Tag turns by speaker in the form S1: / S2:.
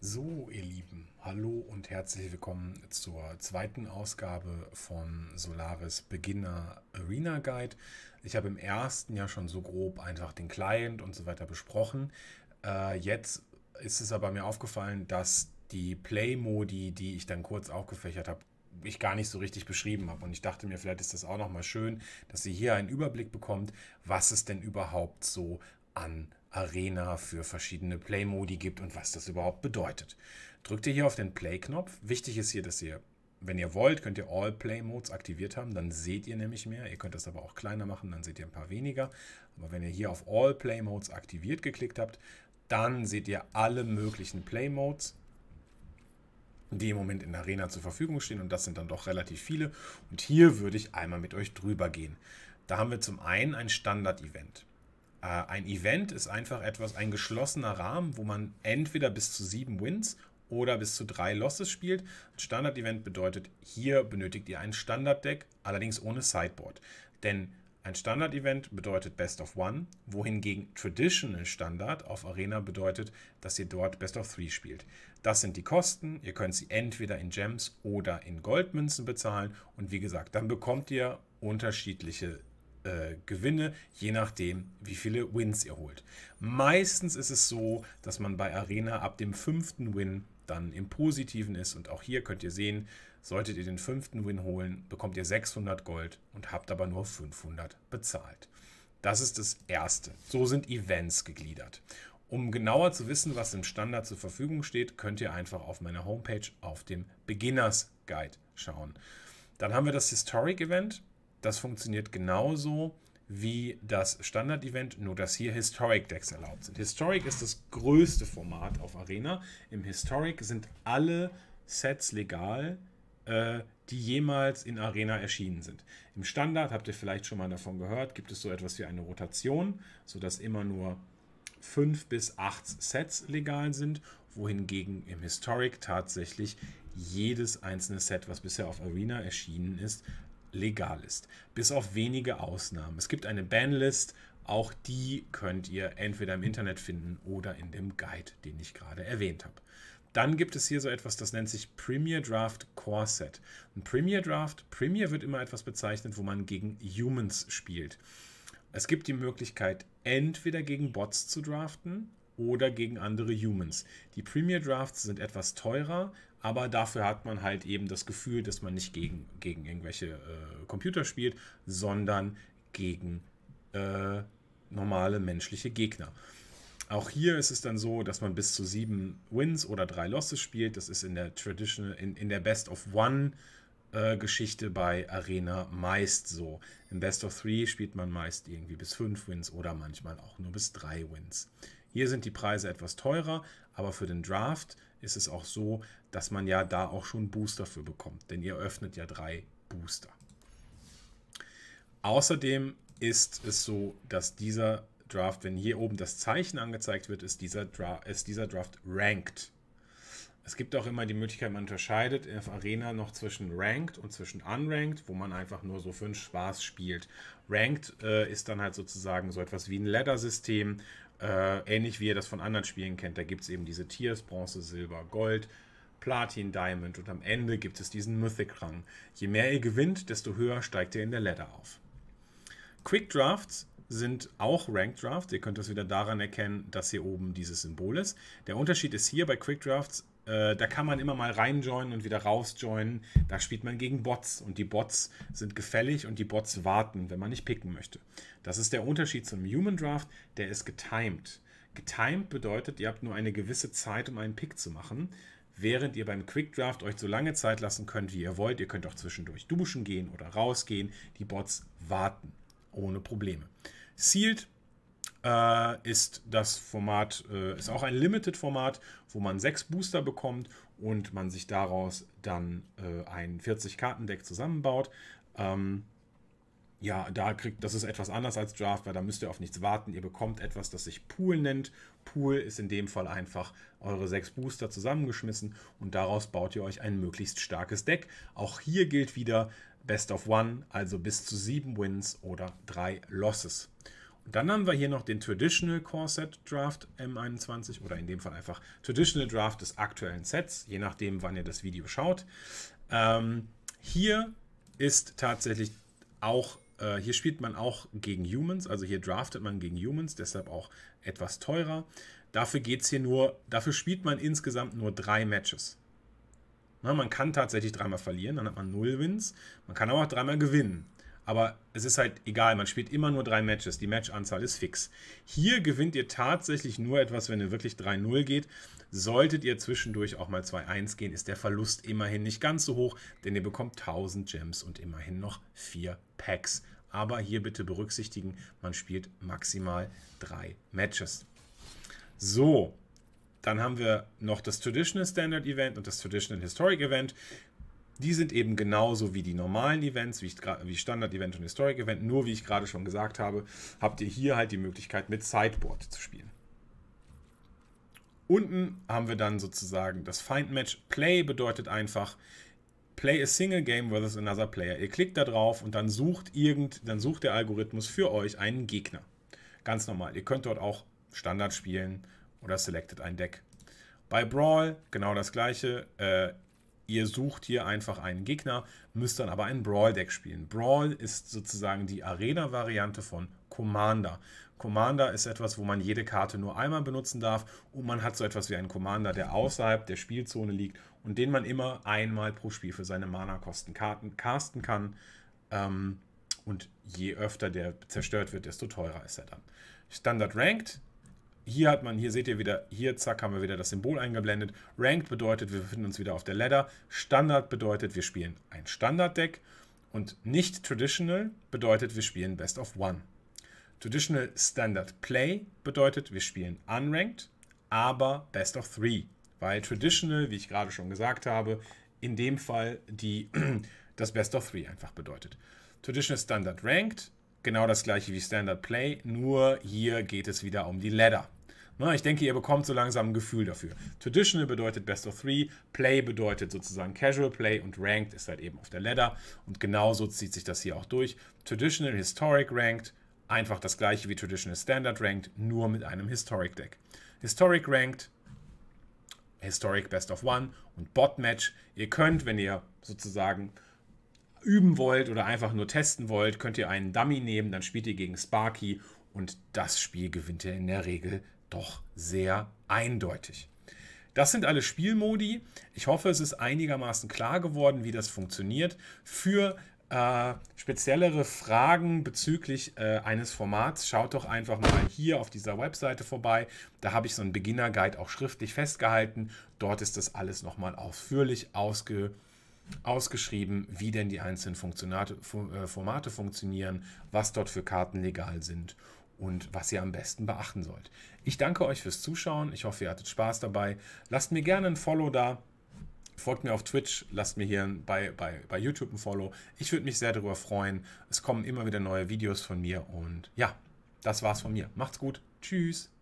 S1: So, ihr Lieben, hallo und herzlich willkommen zur zweiten Ausgabe von Solaris Beginner Arena Guide. Ich habe im ersten ja schon so grob einfach den Client und so weiter besprochen. Äh, jetzt ist es aber mir aufgefallen, dass die Play-Modi, die ich dann kurz aufgefächert habe, ich gar nicht so richtig beschrieben habe. Und ich dachte mir, vielleicht ist das auch nochmal schön, dass ihr hier einen Überblick bekommt, was es denn überhaupt so an Arena für verschiedene Play-Modi gibt und was das überhaupt bedeutet. Drückt ihr hier auf den Play-Knopf. Wichtig ist hier, dass ihr, wenn ihr wollt, könnt ihr All Play-Modes aktiviert haben. Dann seht ihr nämlich mehr. Ihr könnt das aber auch kleiner machen, dann seht ihr ein paar weniger. Aber wenn ihr hier auf All Play-Modes aktiviert geklickt habt, dann seht ihr alle möglichen Play-Modes die im Moment in der Arena zur Verfügung stehen und das sind dann doch relativ viele und hier würde ich einmal mit euch drüber gehen. Da haben wir zum einen ein Standard-Event. Äh, ein Event ist einfach etwas, ein geschlossener Rahmen, wo man entweder bis zu sieben Wins oder bis zu drei Losses spielt. Ein Standard-Event bedeutet, hier benötigt ihr ein Standard-Deck, allerdings ohne Sideboard. Denn ein Standard-Event bedeutet Best of One, wohingegen Traditional Standard auf Arena bedeutet, dass ihr dort Best of Three spielt. Das sind die Kosten. Ihr könnt sie entweder in Gems oder in Goldmünzen bezahlen. Und wie gesagt, dann bekommt ihr unterschiedliche äh, gewinne, je nachdem, wie viele Wins ihr holt. Meistens ist es so, dass man bei Arena ab dem fünften Win dann im Positiven ist. Und auch hier könnt ihr sehen, solltet ihr den fünften Win holen, bekommt ihr 600 Gold und habt aber nur 500 bezahlt. Das ist das Erste. So sind Events gegliedert. Um genauer zu wissen, was im Standard zur Verfügung steht, könnt ihr einfach auf meiner Homepage auf dem Beginners Guide schauen. Dann haben wir das Historic Event. Das funktioniert genauso wie das Standard-Event, nur dass hier Historic-Decks erlaubt sind. Historic ist das größte Format auf Arena. Im Historic sind alle Sets legal, äh, die jemals in Arena erschienen sind. Im Standard, habt ihr vielleicht schon mal davon gehört, gibt es so etwas wie eine Rotation, sodass immer nur fünf bis acht Sets legal sind, wohingegen im Historic tatsächlich jedes einzelne Set, was bisher auf Arena erschienen ist, legal ist, bis auf wenige Ausnahmen. Es gibt eine Banlist, auch die könnt ihr entweder im Internet finden oder in dem Guide, den ich gerade erwähnt habe. Dann gibt es hier so etwas, das nennt sich Premier Draft Core Set. Ein Premier Draft, Premier wird immer etwas bezeichnet, wo man gegen Humans spielt. Es gibt die Möglichkeit, entweder gegen Bots zu draften oder gegen andere Humans. Die Premier Drafts sind etwas teurer, aber dafür hat man halt eben das Gefühl, dass man nicht gegen, gegen irgendwelche äh, Computer spielt, sondern gegen äh, normale menschliche Gegner. Auch hier ist es dann so, dass man bis zu sieben Wins oder drei Losses spielt. Das ist in der Traditional, in, in der Best of One äh, Geschichte bei Arena meist so. Im Best of Three spielt man meist irgendwie bis fünf Wins oder manchmal auch nur bis drei Wins. Hier sind die Preise etwas teurer, aber für den Draft ist es auch so, dass man ja da auch schon Booster für bekommt, denn ihr öffnet ja drei Booster. Außerdem ist es so, dass dieser Draft, wenn hier oben das Zeichen angezeigt wird, ist dieser, Dra ist dieser Draft ranked. Es gibt auch immer die Möglichkeit, man unterscheidet in der Arena noch zwischen Ranked und zwischen Unranked, wo man einfach nur so für einen Spaß spielt. Ranked äh, ist dann halt sozusagen so etwas wie ein Ladder-System, äh, ähnlich wie ihr das von anderen Spielen kennt. Da gibt es eben diese Tiers, Bronze, Silber, Gold, Platin, Diamond und am Ende gibt es diesen Mythic-Rang. Je mehr ihr gewinnt, desto höher steigt ihr in der Ladder auf. Quick Drafts sind auch Ranked Drafts. Ihr könnt das wieder daran erkennen, dass hier oben dieses Symbol ist. Der Unterschied ist hier bei Quick Drafts, äh, da kann man immer mal reinjoinen und wieder rausjoinen. Da spielt man gegen Bots und die Bots sind gefällig und die Bots warten, wenn man nicht picken möchte. Das ist der Unterschied zum Human Draft, der ist getimed. Getimed bedeutet, ihr habt nur eine gewisse Zeit, um einen Pick zu machen während ihr beim Quick Draft euch so lange Zeit lassen könnt, wie ihr wollt. Ihr könnt auch zwischendurch duschen gehen oder rausgehen. Die Bots warten ohne Probleme. Sealed äh, ist das Format, äh, ist auch ein Limited-Format, wo man sechs Booster bekommt und man sich daraus dann äh, ein 40-Karten-Deck zusammenbaut. Ähm, ja, da kriegt, das ist etwas anders als Draft, weil da müsst ihr auf nichts warten. Ihr bekommt etwas, das sich Pool nennt. Pool ist in dem Fall einfach eure sechs Booster zusammengeschmissen und daraus baut ihr euch ein möglichst starkes Deck. Auch hier gilt wieder, Best of One, also bis zu sieben Wins oder drei Losses. Und dann haben wir hier noch den Traditional Core Set Draft M21 oder in dem Fall einfach Traditional Draft des aktuellen Sets, je nachdem, wann ihr das Video schaut. Ähm, hier ist tatsächlich auch, äh, hier spielt man auch gegen Humans, also hier draftet man gegen Humans, deshalb auch etwas teurer. Dafür geht's hier nur, dafür spielt man insgesamt nur drei Matches. Na, ne, man kann tatsächlich dreimal verlieren, dann hat man null Wins. Man kann aber auch dreimal gewinnen. Aber es ist halt egal, man spielt immer nur drei Matches. Die Matchanzahl ist fix. Hier gewinnt ihr tatsächlich nur etwas, wenn ihr wirklich 3-0 geht. Solltet ihr zwischendurch auch mal 2-1 gehen, ist der Verlust immerhin nicht ganz so hoch, denn ihr bekommt 1000 Gems und immerhin noch 4 Packs. Aber hier bitte berücksichtigen, man spielt maximal drei Matches. So, dann haben wir noch das Traditional Standard Event und das Traditional Historic Event. Die sind eben genauso wie die normalen Events, wie, ich, wie Standard Event und Historic Event. Nur wie ich gerade schon gesagt habe, habt ihr hier halt die Möglichkeit mit Sideboard zu spielen. Unten haben wir dann sozusagen das Find Match. Play bedeutet einfach Play a single game versus another player. Ihr klickt da drauf und dann sucht irgend, dann sucht der Algorithmus für euch einen Gegner. Ganz normal. Ihr könnt dort auch Standard spielen oder selected ein Deck. Bei Brawl genau das gleiche. Äh, ihr sucht hier einfach einen Gegner, müsst dann aber ein Brawl-Deck spielen. Brawl ist sozusagen die Arena-Variante von Commander. Commander ist etwas, wo man jede Karte nur einmal benutzen darf und man hat so etwas wie einen Commander, der außerhalb der Spielzone liegt und den man immer einmal pro Spiel für seine Mana-Kosten casten kann. Ähm, und je öfter der zerstört wird, desto teurer ist er dann. Standard Ranked hier hat man, hier seht ihr wieder, hier zack haben wir wieder das Symbol eingeblendet. Ranked bedeutet, wir befinden uns wieder auf der Ladder. Standard bedeutet, wir spielen ein Standard-Deck. Und nicht Traditional bedeutet, wir spielen Best of One. Traditional Standard Play bedeutet, wir spielen Unranked, aber Best of Three. Weil Traditional, wie ich gerade schon gesagt habe, in dem Fall die, das Best of Three einfach bedeutet. Traditional Standard Ranked, genau das gleiche wie Standard Play, nur hier geht es wieder um die Ladder. Na, ne, ich denke, ihr bekommt so langsam ein Gefühl dafür. Traditional bedeutet Best of Three, Play bedeutet sozusagen Casual Play und Ranked ist halt eben auf der Ladder. Und genauso zieht sich das hier auch durch. Traditional, Historic, Ranked, einfach das gleiche wie Traditional Standard Ranked, nur mit einem Historic Deck. Historic Ranked, Historic Best of One und Bot Match. Ihr könnt, wenn ihr sozusagen üben wollt oder einfach nur testen wollt, könnt ihr einen Dummy nehmen, dann spielt ihr gegen Sparky und das Spiel gewinnt ihr in der Regel doch sehr eindeutig. Das sind alle Spielmodi. Ich hoffe, es ist einigermaßen klar geworden, wie das funktioniert. Für äh, speziellere Fragen bezüglich äh, eines Formats, schaut doch einfach mal hier auf dieser Webseite vorbei. Da habe ich so einen Beginner-Guide auch schriftlich festgehalten. Dort ist das alles nochmal ausführlich ausge, ausgeschrieben, wie denn die einzelnen Funktionate, äh, Formate funktionieren, was dort für Karten legal sind und was ihr am besten beachten sollt. Ich danke euch fürs Zuschauen. Ich hoffe, ihr hattet Spaß dabei. Lasst mir gerne ein Follow da. Folgt mir auf Twitch, lasst mir hier bei, bei, bei YouTube ein Follow. Ich würde mich sehr darüber freuen. Es kommen immer wieder neue Videos von mir. Und ja, das war's von mir. Macht's gut. Tschüss.